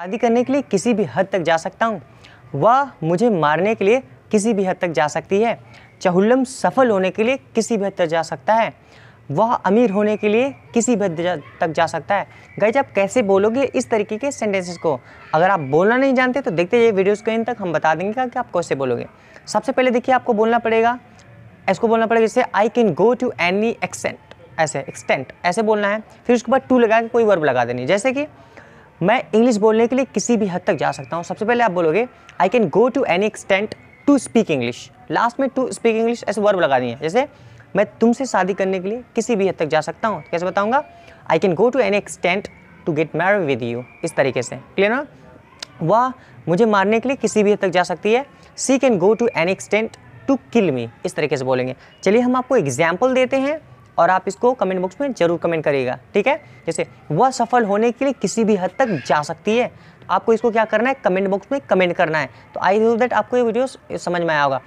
शादी करने के लिए किसी भी हद तक जा सकता हूँ वह मुझे मारने के लिए किसी भी हद तक जा सकती है चहुल्लम सफल होने के लिए किसी भी हद तक जा सकता है वह अमीर होने के लिए किसी भी हद तक जा सकता है गैज आप कैसे बोलोगे इस तरीके के सेंटेंसेस को अगर आप बोलना नहीं जानते तो देखते जाइए वीडियोस के इन तक हम बता देंगे कि आप कैसे बोलोगे सबसे पहले देखिए आपको बोलना पड़ेगा इसको बोलना पड़ेगा जैसे I can go to any accent ऐसे एक्सटेंट ऐसे बोलना है फिर उसके बाद टू लगा के कोई वर्ब लगा देनी जैसे कि मैं इंग्लिश बोलने के लिए किसी भी हद तक जा सकता हूँ सबसे पहले आप बोलोगे I can go to any extent to speak English last में टू स्पीक इंग्लिश ऐसे वर्ब लगा दिए जैसे मैं तुमसे शादी करने के लिए किसी भी हद तक जा सकता हूँ कैसे बताऊँगा I can go to any extent to get married with you इस तरीके से क्लियर ना वह मुझे मारने के लिए किसी भी हद तक जा सकती है she can go to any extent to kill me इस तरीके से बोलेंगे चलिए हम आपको एग्जाम्पल देते हैं और आप इसको कमेंट बॉक्स में ज़रूर कमेंट करिएगा ठीक है जैसे वह सफल होने के लिए किसी भी हद तक जा सकती है आपको इसको क्या करना है कमेंट बॉक्स में कमेंट करना है तो आई होप दैट आपको ये वीडियो समझ में आया होगा